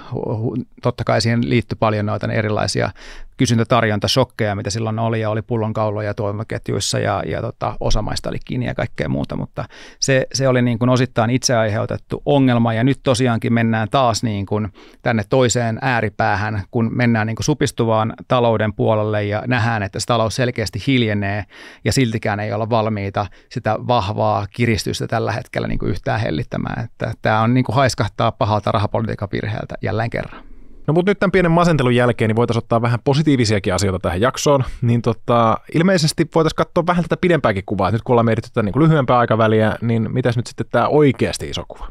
B: Totta kai siihen liittyi paljon noita erilaisia kysyntätarjontasokkeja, mitä silloin oli, ja oli pullonkauloja toimiketjuissa ja, ja tota, osamaista oli kiinni ja kaikkea muuta, mutta se, se oli niin kuin osittain itse aiheutettu ongelma, ja nyt tosiaankin mennään taas niin kuin tänne toiseen ääripäähän, kun mennään niin kuin supistuvaan talouden puolelle ja nähdään, että se talous selkeästi hiljenee, ja siltikään ei olla valmiita sitä vahvaa kiristystä tällä hetkellä niin kuin yhtään hellittämään, että tämä
A: on niin kuin haiskahtaa pahalta rahapolitiikan virheeltä jälleen kerran. No mutta nyt tämän pienen masentelun jälkeen niin voitaisiin ottaa vähän positiivisiakin asioita tähän jaksoon. Niin tota, ilmeisesti voitaisiin katsoa vähän tätä pidempääkin kuvaa. Et nyt kun ollaan mietitty tätä niin lyhyempää aikaväliä, niin mitäs nyt sitten tämä oikeasti iso kuva?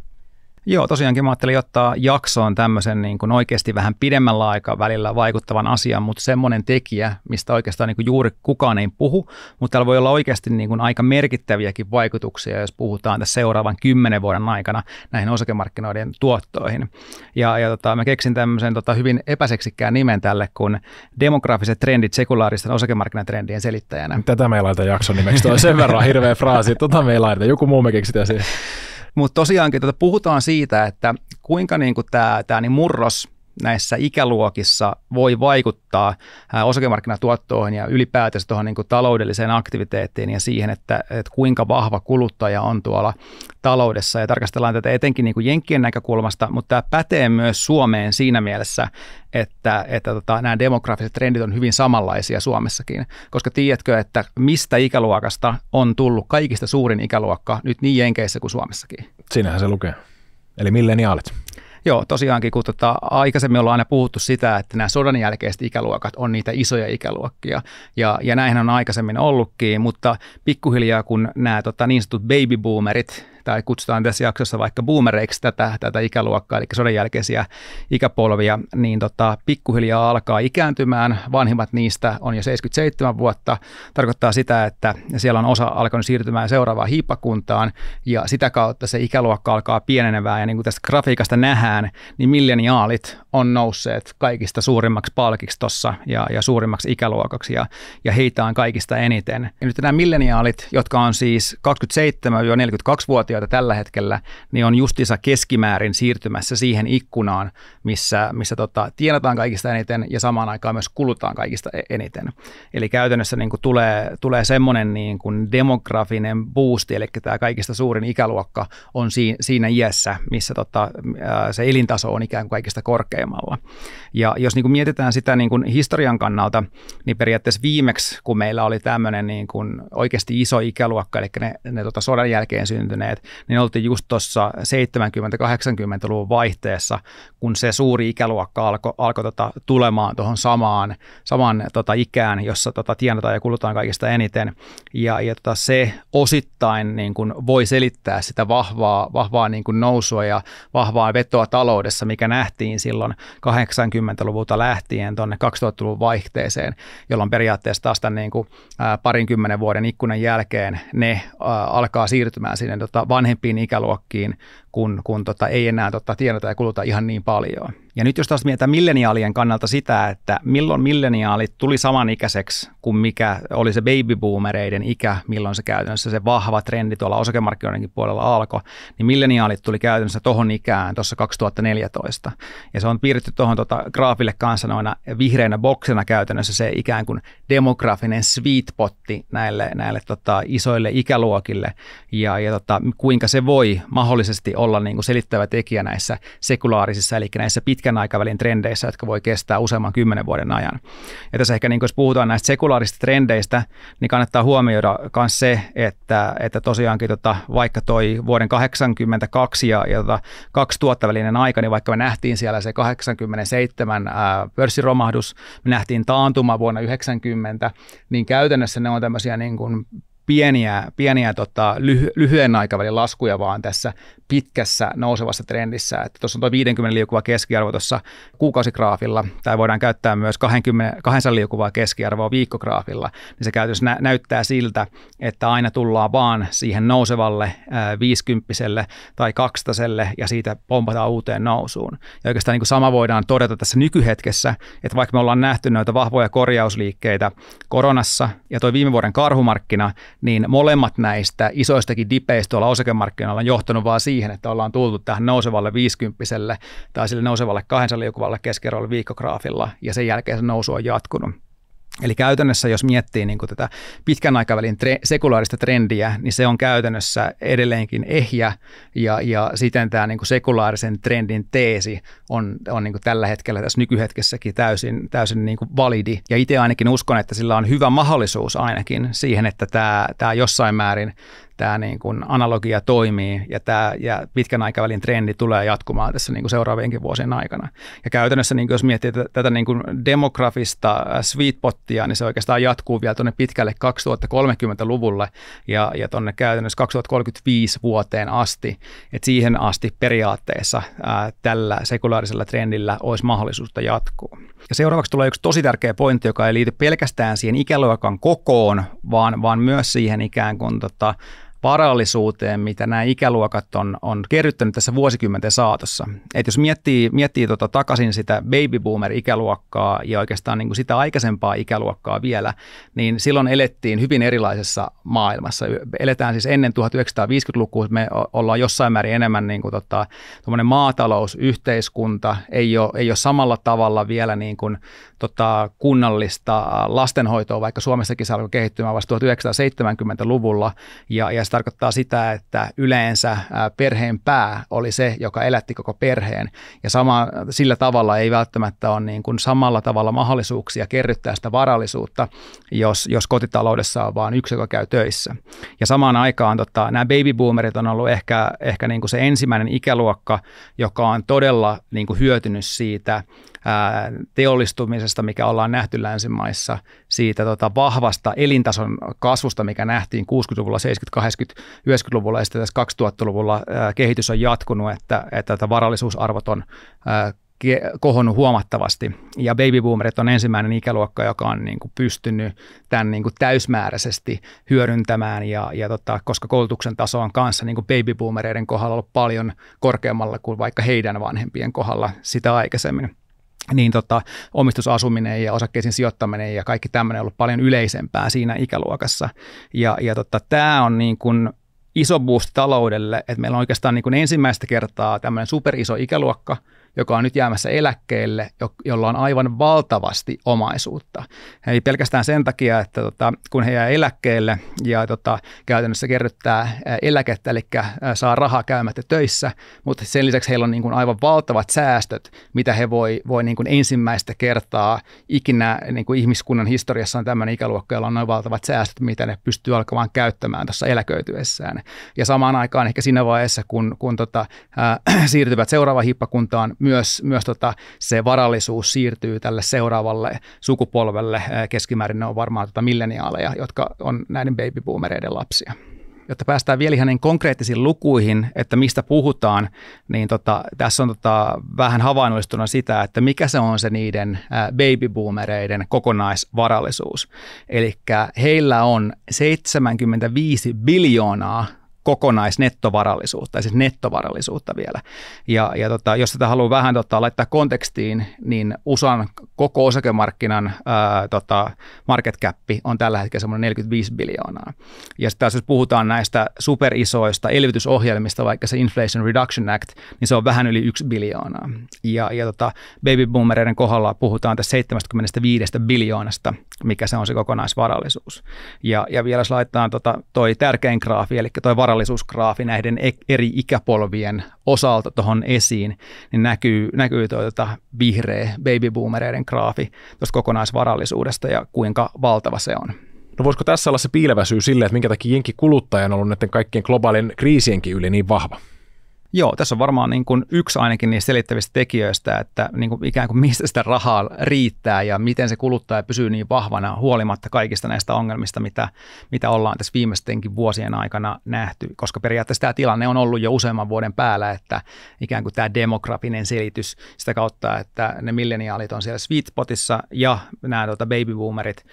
B: Joo, tosiaankin mä ajattelin ottaa jaksoon tämmöisen niin kuin oikeasti vähän pidemmällä aikavälillä vaikuttavan asian, mutta semmoinen tekijä, mistä oikeastaan niin kuin juuri kukaan ei puhu, mutta täällä voi olla oikeasti niin kuin aika merkittäviäkin vaikutuksia, jos puhutaan tässä seuraavan kymmenen vuoden aikana näihin osakemarkkinoiden tuottoihin. Ja, ja tota, mä keksin tämmöisen tota, hyvin epäseksikkään nimen tälle, kun demografiset trendit sekulaaristen osakemarkkinatrendien selittäjänä.
A: Tätä me ei laita jakson nimeksi, toi sen verran hirveä fraasi, tota me ei laita, joku muu me keksitään siihen.
B: Mutta tosiaankin tuota, puhutaan siitä, että kuinka niin kuin tämä, tämä niin murros – näissä ikäluokissa voi vaikuttaa osakemarkkinatuottoihin ja ylipäätänsä tuohon niin taloudelliseen aktiviteettiin ja siihen, että, että kuinka vahva kuluttaja on tuolla taloudessa. Ja tarkastellaan tätä etenkin niin Jenkkien näkökulmasta, mutta tämä pätee myös Suomeen siinä mielessä, että, että tota, nämä demografiset trendit on hyvin samanlaisia Suomessakin. Koska tiedätkö, että mistä ikäluokasta on tullut kaikista suurin ikäluokka nyt niin Jenkeissä kuin Suomessakin?
A: Siinähän se lukee. Eli milleniaalit.
B: Joo, tosiaankin, kun tota, aikaisemmin ollaan aina puhuttu sitä, että nämä sodan jälkeiset ikäluokat on niitä isoja ikäluokkia, ja, ja näinhän on aikaisemmin ollutkin, mutta pikkuhiljaa kun nämä tota, niin sanotut babyboomerit tai kutsutaan tässä jaksossa vaikka boomereiksi tätä, tätä ikäluokkaa, eli sodan jälkeisiä ikäpolvia, niin tota, pikkuhiljaa alkaa ikääntymään. Vanhimmat niistä on jo 77 vuotta. Tarkoittaa sitä, että siellä on osa alkanut siirtymään seuraavaan hiippakuntaan, ja sitä kautta se ikäluokka alkaa pienenevää ja niin kuin tästä grafiikasta nähdään, niin milleniaalit on nousseet kaikista suurimmaksi palkiksi tuossa ja, ja suurimmaksi ikäluokaksi, ja, ja heitä on kaikista eniten. Ja nyt nämä milleniaalit, jotka on siis 27 42 vuotta organisaatioita tällä hetkellä, niin on justiinsa keskimäärin siirtymässä siihen ikkunaan, missä, missä tota, tienataan kaikista eniten ja samaan aikaan myös kulutaan kaikista e- eniten. Eli käytännössä niin kuin tulee, tulee semmoinen niin kuin demografinen boosti, eli tämä kaikista suurin ikäluokka on si, siinä iässä, missä tota, se elintaso on ikään kuin kaikista korkeimmalla. Ja jos niin kuin mietitään sitä niin kuin historian kannalta, niin periaatteessa viimeksi, kun meillä oli tämmöinen niin kuin oikeasti iso ikäluokka, eli ne, ne tota sodan jälkeen syntyneet, niin oltiin just tuossa 70-80-luvun vaihteessa, kun se suuri ikäluokka alkoi alko tota, tulemaan tuohon samaan, samaan tota, ikään, jossa tota, tienataan ja kulutaan kaikista eniten. Ja, ja tota, se osittain niin kun, voi selittää sitä vahvaa, vahvaa niin kun, nousua ja vahvaa vetoa taloudessa, mikä nähtiin silloin 80-luvulta lähtien tuonne 2000-luvun vaihteeseen, jolloin periaatteessa taas tämän niin kuin, ää, parinkymmenen vuoden ikkunan jälkeen ne ää, alkaa siirtymään sinne tota, vanhempiin ikäluokkiin kun, kun tota, ei enää tota, tienata ja kuluta ihan niin paljon. Ja nyt jos taas mietitään milleniaalien kannalta sitä, että milloin milleniaalit tuli samanikäiseksi kuin mikä oli se baby boomereiden ikä, milloin se käytännössä se vahva trendi tuolla osakemarkkinoidenkin puolella alkoi, niin milleniaalit tuli käytännössä tuohon ikään tuossa 2014. Ja se on piirretty tuohon tota graafille kanssa noina vihreinä boksena käytännössä se ikään kuin demografinen sweet potti näille, näille tota isoille ikäluokille ja, ja tota, kuinka se voi mahdollisesti olla niin kuin selittävä tekijä näissä sekulaarisissa, eli näissä pitkän aikavälin trendeissä, jotka voi kestää useamman kymmenen vuoden ajan. Ja tässä ehkä niin kuin jos puhutaan näistä sekulaarisista trendeistä, niin kannattaa huomioida myös se, että, että tosiaankin tota, vaikka toi vuoden 82 ja, ja tota 2000 välinen aika, niin vaikka me nähtiin siellä se 87 ää, pörssiromahdus, me nähtiin taantuma vuonna 90, niin käytännössä ne on tämmöisiä niin kuin pieniä, pieniä tota, lyhy- lyhyen aikavälin laskuja, vaan tässä pitkässä nousevassa trendissä. Että tuossa on tuo 50 liukuva keskiarvo tuossa kuukausigraafilla, tai voidaan käyttää myös 20, 200 liukuvaa keskiarvoa viikkograafilla, niin se käytös nä- näyttää siltä, että aina tullaan vaan siihen nousevalle äh, 50 tai 200 ja siitä pompataan uuteen nousuun. Ja oikeastaan niin sama voidaan todeta tässä nykyhetkessä, että vaikka me ollaan nähty noita vahvoja korjausliikkeitä koronassa ja tuo viime vuoden karhumarkkina, niin molemmat näistä isoistakin dipeistä tuolla osakemarkkinoilla on johtanut vaan siihen, että ollaan tultu tähän nousevalle 50 tai sille nousevalle kahden liukuvalle keskerolle viikkograafilla ja sen jälkeen se nousu on jatkunut. Eli käytännössä, jos miettii niin kuin tätä pitkän aikavälin tre- sekulaarista trendiä, niin se on käytännössä edelleenkin ehjä ja, ja siten tämä niin kuin sekulaarisen trendin teesi on, on niin kuin tällä hetkellä tässä nykyhetkessäkin täysin, täysin niin kuin validi. Ja itse ainakin uskon, että sillä on hyvä mahdollisuus ainakin siihen, että tämä, tämä jossain määrin tämä niin kuin analogia toimii ja tämä ja pitkän aikavälin trendi tulee jatkumaan tässä niin kuin seuraavienkin vuosien aikana. Ja käytännössä niin kuin jos miettii tätä niin kuin demografista sweetpottia, niin se oikeastaan jatkuu vielä tuonne pitkälle 2030-luvulle ja, ja tuonne käytännössä 2035 vuoteen asti. Et siihen asti periaatteessa ää, tällä sekulaarisella trendillä olisi mahdollisuutta jatkuu. Ja seuraavaksi tulee yksi tosi tärkeä pointti, joka ei liity pelkästään siihen ikäluokan kokoon, vaan, vaan myös siihen ikään kuin tota, varallisuuteen, mitä nämä ikäluokat on, on kerryttänyt tässä vuosikymmenten saatossa. Et jos miettii, miettii tota takaisin sitä baby boomer ikäluokkaa ja oikeastaan niin kuin sitä aikaisempaa ikäluokkaa vielä, niin silloin elettiin hyvin erilaisessa maailmassa. Eletään siis ennen 1950-lukua, me ollaan jossain määrin enemmän niin kuin tota, maatalousyhteiskunta, ei ole, ei ole samalla tavalla vielä niin kuin, tota, kunnallista lastenhoitoa, vaikka Suomessakin se alkoi kehittymään vasta 1970-luvulla ja, ja käytännössä tarkoittaa sitä, että yleensä perheen pää oli se, joka elätti koko perheen. Ja sama, sillä tavalla ei välttämättä ole niin kuin samalla tavalla mahdollisuuksia kerryttää sitä varallisuutta, jos, jos kotitaloudessa on vain yksi, joka käy töissä. Ja samaan aikaan tota, nämä boomerit on ollut ehkä, ehkä niin kuin se ensimmäinen ikäluokka, joka on todella niin kuin hyötynyt siitä – teollistumisesta, mikä ollaan nähty länsimaissa, siitä tota, vahvasta elintason kasvusta, mikä nähtiin 60-luvulla, 70-, 80-, 90-luvulla ja sitten tässä 2000-luvulla kehitys on jatkunut, että, että, tota varallisuusarvot on kohonnut huomattavasti. Ja boomerit on ensimmäinen ikäluokka, joka on niin kuin pystynyt tämän niin kuin täysmääräisesti hyödyntämään. Ja, ja tota, koska koulutuksen taso on kanssa niin kuin boomereiden kohdalla ollut paljon korkeammalla kuin vaikka heidän vanhempien kohdalla sitä aikaisemmin niin tota, omistusasuminen ja osakkeisiin sijoittaminen ja kaikki tämmöinen on ollut paljon yleisempää siinä ikäluokassa. Ja, ja tota, tämä on niin kuin iso boost taloudelle, että meillä on oikeastaan niin kuin ensimmäistä kertaa tämmöinen superiso ikäluokka – joka on nyt jäämässä eläkkeelle, jo- jolla on aivan valtavasti omaisuutta. Eli pelkästään sen takia, että tota, kun he jää eläkkeelle ja tota, käytännössä kerryttää eläkettä, eli saa rahaa käymättä töissä, mutta sen lisäksi heillä on niin kuin aivan valtavat säästöt, mitä he voi, voi niin kuin ensimmäistä kertaa ikinä niin kuin ihmiskunnan historiassa on tämmöinen ikäluokka, jolla on noin valtavat säästöt, mitä ne pystyy alkamaan käyttämään tuossa eläköityessään. Ja samaan aikaan ehkä siinä vaiheessa, kun, kun tota, äh, (clears throat) siirtyvät seuraavaan hippakuntaan, myös, myös tota, se varallisuus siirtyy tälle seuraavalle sukupolvelle. Keskimäärin ne on varmaan tota milleniaaleja, jotka on näiden babyboomereiden lapsia jotta päästään vielä ihan niin konkreettisiin lukuihin, että mistä puhutaan, niin tota, tässä on tota, vähän havainnollistunut sitä, että mikä se on se niiden babyboomereiden kokonaisvarallisuus. Eli heillä on 75 biljoonaa kokonaisnettovarallisuutta, siis nettovarallisuutta vielä. Ja, ja tota, jos tätä haluaa vähän tota, laittaa kontekstiin, niin USAn koko osakemarkkinan ää, tota, market cap on tällä hetkellä semmoinen 45 biljoonaa. Ja sitten taas jos puhutaan näistä superisoista elvytysohjelmista, vaikka se Inflation Reduction Act, niin se on vähän yli 1 biljoonaa. Ja, ja tota, boomereiden kohdalla puhutaan tästä 75 biljoonasta, mikä se on se kokonaisvarallisuus. Ja, ja vielä jos laitetaan tota, toi tärkein graafi, eli toi varallisuus varallisuusgraafi näiden eri ikäpolvien osalta tuohon esiin, niin näkyy, näkyy tuo tota vihreä boomereiden graafi tuosta
A: kokonaisvarallisuudesta ja kuinka valtava se on. No voisiko tässä olla se piilevä syy sille, että minkä takia jenki kuluttaja on ollut näiden kaikkien globaalien kriisienkin yli niin vahva? Joo, tässä on varmaan niin kuin
B: yksi ainakin niistä selittävistä tekijöistä, että niin kuin ikään kuin mistä sitä rahaa riittää ja miten se kuluttaja pysyy niin vahvana huolimatta kaikista näistä ongelmista, mitä, mitä ollaan tässä viimeistenkin vuosien aikana nähty, koska periaatteessa tämä tilanne on ollut jo useamman vuoden päällä, että ikään kuin tämä demografinen selitys sitä kautta, että ne milleniaalit on siellä sweet spotissa ja nämä tota baby boomerit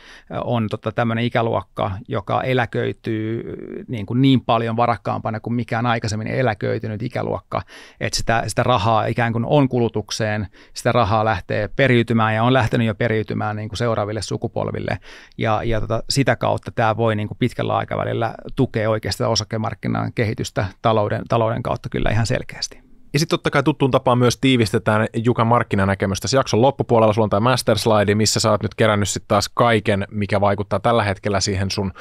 B: on tota tämmöinen ikäluokka, joka eläköityy niin, kuin niin paljon varakkaampana kuin mikään aikaisemmin eläköitynyt ikäluokka mittaluokka, että sitä, sitä rahaa ikään kuin on kulutukseen, sitä rahaa lähtee periytymään ja on lähtenyt jo periytymään niin kuin seuraaville sukupolville ja, ja tota, sitä kautta tämä voi niin kuin pitkällä aikavälillä tukea oikeastaan osakemarkkinan kehitystä talouden, talouden kautta kyllä ihan selkeästi.
A: Ja sitten totta kai tuttuun tapaan myös tiivistetään Jukan markkinanäkemystä. Tässä jakson loppupuolella sulla on tämä masterslide, missä sä oot nyt kerännyt sitten taas kaiken, mikä vaikuttaa tällä hetkellä siihen sun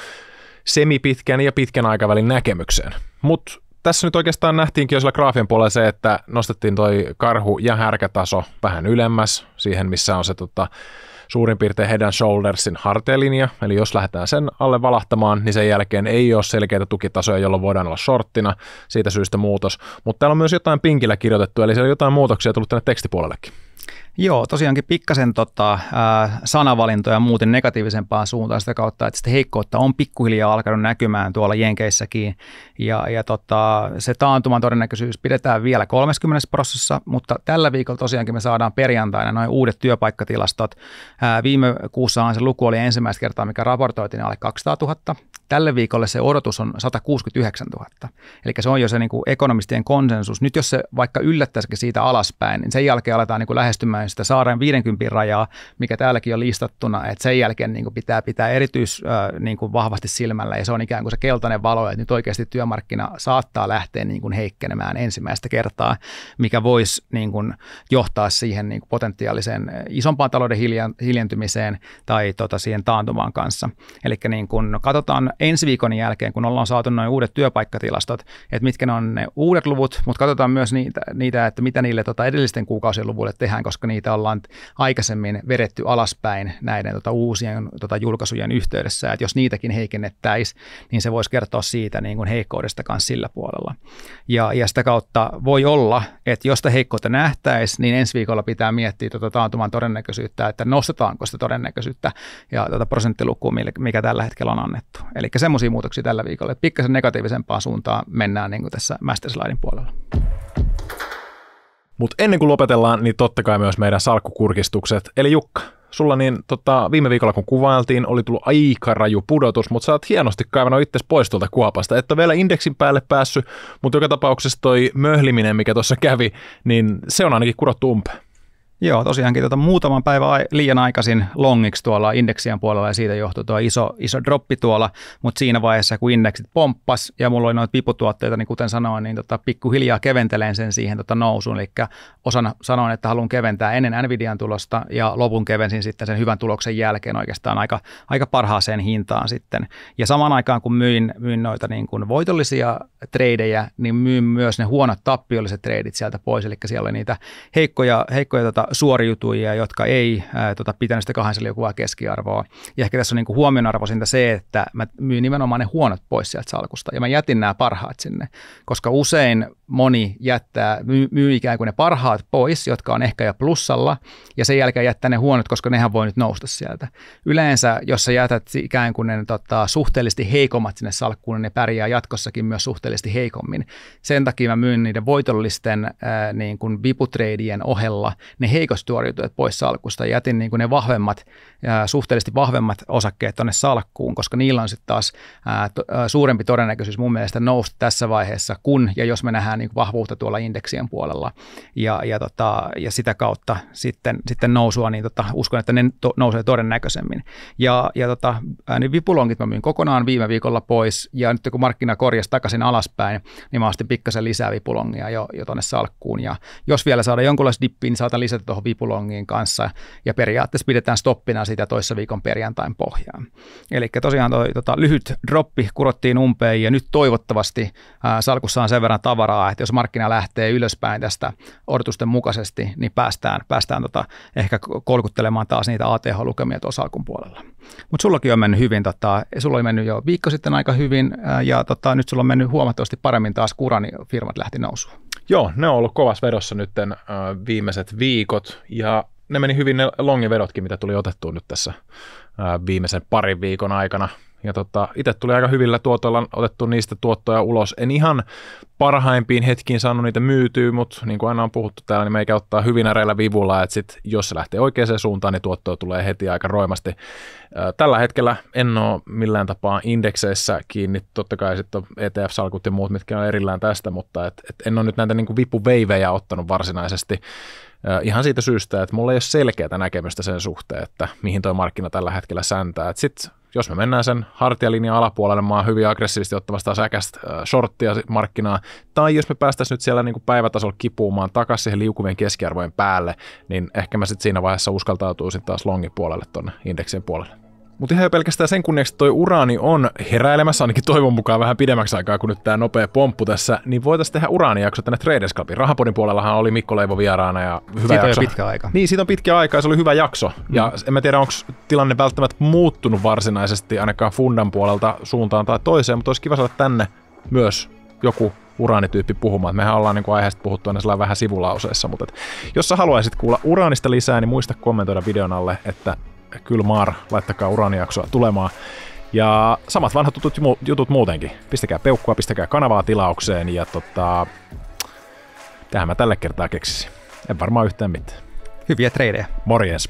A: semipitkän ja pitkän aikavälin näkemykseen. Mutta tässä nyt oikeastaan nähtiinkin jo sillä graafien puolella se, että nostettiin toi karhu- ja härkätaso vähän ylemmäs siihen, missä on se tota, suurin piirtein heidän shouldersin hartelinja, eli jos lähdetään sen alle valahtamaan, niin sen jälkeen ei ole selkeitä tukitasoja, jolloin voidaan olla shorttina, siitä syystä muutos. Mutta täällä on myös jotain pinkillä kirjoitettu, eli siellä on jotain muutoksia tullut tänne tekstipuolellekin. Joo, tosiaankin pikkasen tota, äh,
B: sanavalintoja muuten negatiivisempaan suuntaan sitä kautta, että sitä heikkoutta on pikkuhiljaa alkanut näkymään tuolla Jenkeissäkin. Ja, ja tota, se taantuman todennäköisyys pidetään vielä 30 prosessissa, mutta tällä viikolla tosiaankin me saadaan perjantaina noin uudet työpaikkatilastot. Äh, viime kuussahan se luku oli ensimmäistä kertaa, mikä raportoitiin alle 200 000. Tälle viikolle se odotus on 169 000. Eli se on jo se niin kuin ekonomistien konsensus. Nyt jos se vaikka yllättäisikin siitä alaspäin, niin sen jälkeen aletaan niin kuin lähestymään jotain sitä saaren 50 rajaa, mikä täälläkin on listattuna, että sen jälkeen niin kuin pitää pitää erityis niin kuin vahvasti silmällä ja se on ikään kuin se keltainen valo, että nyt oikeasti työmarkkina saattaa lähteä niin kuin heikkenemään ensimmäistä kertaa, mikä voisi niin kuin johtaa siihen niin kuin potentiaaliseen isompaan talouden hiljentymiseen tai tota, siihen taantumaan kanssa. Eli niin kun katsotaan ensi viikon jälkeen, kun ollaan saatu noin uudet työpaikkatilastot, että mitkä ne on ne uudet luvut, mutta katsotaan myös niitä, niitä että mitä niille tota edellisten kuukausien luvuille tehdään, koska niissä niitä ollaan aikaisemmin vedetty alaspäin näiden tota, uusien tota, julkaisujen yhteydessä. että jos niitäkin heikennettäisiin, niin se voisi kertoa siitä niin kuin heikkoudesta myös sillä puolella. Ja, ja sitä kautta voi olla, että jos sitä heikkoutta nähtäisiin, niin ensi viikolla pitää miettiä tota taantuman todennäköisyyttä, että nostetaanko sitä todennäköisyyttä ja tota prosenttilukua, mikä tällä hetkellä on annettu. Eli semmoisia muutoksia tällä viikolla. Pikkasen negatiivisempaan suuntaan mennään niin kuin tässä masterslidin puolella.
A: Mutta ennen kuin lopetellaan, niin totta kai myös meidän salkkukurkistukset. Eli Jukka, sulla niin tota, viime viikolla kun kuvailtiin, oli tullut aika raju pudotus, mutta sä oot hienosti kaivannut itse pois tuolta kuopasta. Että vielä indeksin päälle päässyt, mutta joka tapauksessa toi möhliminen, mikä tuossa kävi, niin se on ainakin kurottu umpeen.
B: Joo, tosiaankin tuota, muutaman päivän liian aikaisin longiksi tuolla indeksien puolella ja siitä johtui tuo iso, iso droppi tuolla, mutta siinä vaiheessa kun indeksit pomppas ja mulla oli noita piputuotteita, niin kuten sanoin, niin tota, pikkuhiljaa keventelen sen siihen tota, nousuun, eli osana sanoin, että haluan keventää ennen Nvidian tulosta ja lopun kevensin sitten sen hyvän tuloksen jälkeen oikeastaan aika, aika parhaaseen hintaan sitten. Ja samaan aikaan kun myin, myin noita niin kuin voitollisia tradeja, niin myin myös ne huonot tappiolliset treidit sieltä pois, eli siellä oli niitä heikkoja, heikkoja tota, suoriutujia, jotka ei ää, tota, pitänyt sitä kahden kuvaa keskiarvoa. Ja ehkä tässä on niin huomionarvoisinta se, että mä myin nimenomaan ne huonot pois sieltä salkusta ja mä jätin nämä parhaat sinne, koska usein moni jättää, myy, myy ikään kuin ne parhaat pois, jotka on ehkä jo plussalla, ja sen jälkeen jättää ne huonot, koska nehän voi nyt nousta sieltä. Yleensä, jos sä jätät ikään kuin ne tota, suhteellisesti heikommat sinne salkkuun, niin ne pärjää jatkossakin myös suhteellisesti heikommin. Sen takia mä myyn niiden voitollisten ää, niin kuin ohella ne heikosti suoriutuneet pois salkusta ja jätin niin kuin ne vahvemmat, suhteellisesti vahvemmat osakkeet tuonne salkkuun, koska niillä on sitten taas suurempi todennäköisyys mun mielestä nousta tässä vaiheessa, kun ja jos me nähdään niin kuin vahvuutta tuolla indeksien puolella ja, ja, tota, ja sitä kautta sitten, sitten nousua, niin tota, uskon, että ne to, nousee todennäköisemmin. Ja, ja tota, niin vipulongit mä myin kokonaan viime viikolla pois ja nyt kun markkina korjasi takaisin alaspäin, niin mä ostin pikkasen lisää vipulongia jo, jo tuonne salkkuun ja jos vielä saada jonkunlaista dippiä, niin saatan lisätä tuohon vipulongiin kanssa ja periaatteessa pidetään stoppina sitä toissa viikon perjantain pohjaan. Eli tosiaan toi, tota, lyhyt droppi kurottiin umpeen ja nyt toivottavasti ää, salkussa on sen verran tavaraa, että jos markkina lähtee ylöspäin tästä odotusten mukaisesti, niin päästään, päästään tota, ehkä kolkuttelemaan taas niitä ATH-lukemia tuossa salkun puolella. Mutta sullakin on mennyt hyvin, tota, sulla oli mennyt jo viikko sitten aika hyvin ää, ja tota, nyt sulla on mennyt huomattavasti paremmin taas kurani firmat lähti nousuun.
A: Joo, ne on ollut kovassa vedossa nyt äh, viimeiset viikot ja ne meni hyvin ne longivedotkin, mitä tuli otettua nyt tässä äh, viimeisen parin viikon aikana – ja tota, itse tuli aika hyvillä tuotoilla otettu niistä tuottoja ulos. En ihan parhaimpiin hetkiin saanut niitä myytyä, mutta niin kuin aina on puhuttu täällä, niin meikä ottaa hyvin äreillä vivulla, että sit, jos se lähtee oikeaan suuntaan, niin tuottoa tulee heti aika roimasti. Tällä hetkellä en ole millään tapaa indekseissä kiinni, totta kai sitten ETF-salkut ja muut, mitkä on erillään tästä, mutta et, et en ole nyt näitä niin kuin vipuveivejä ottanut varsinaisesti ihan siitä syystä, että mulla ei ole selkeää näkemystä sen suhteen, että mihin tuo markkina tällä hetkellä säntää. Sitten jos me mennään sen hartialinjan alapuolelle, mä oon hyvin aggressiivisesti ottamasta säkästä äh, shorttia markkinaa, tai jos me päästäisiin nyt siellä niin kuin päivätasolla kipuumaan takaisin siihen liukuvien keskiarvojen päälle, niin ehkä mä sitten siinä vaiheessa uskaltautuisin taas longin puolelle tuonne indeksin puolelle. Mutta ihan jo pelkästään sen kunniaksi, että toi uraani on heräilemässä ainakin toivon mukaan vähän pidemmäksi aikaa kuin nyt tämä nopea pomppu tässä, niin voitaisiin tehdä uraanijakso tänne Traders Clubin. Rahapodin puolellahan oli Mikko Leivo vieraana ja hyvä siitä jakso. on pitkä aika. Niin, siitä on pitkä aika ja se oli hyvä jakso. Mm. Ja en mä tiedä, onko tilanne välttämättä muuttunut varsinaisesti ainakaan fundan puolelta suuntaan tai toiseen, mutta olisi kiva saada tänne myös joku uraanityyppi puhumaan. Mehän ollaan niin kuin aiheesta puhuttu aina vähän sivulauseessa, mutta et, jos sä haluaisit kuulla uraanista lisää, niin muista kommentoida videon alle, että Kylmar, laittakaa uraniaksoa tulemaan. Ja samat vanhat tutut jutut muutenkin. Pistäkää peukkua, pistäkää kanavaa tilaukseen ja tota, tähän mä tällä kertaa keksisin. En varmaan yhtään mitään. Hyviä treidejä. Morjens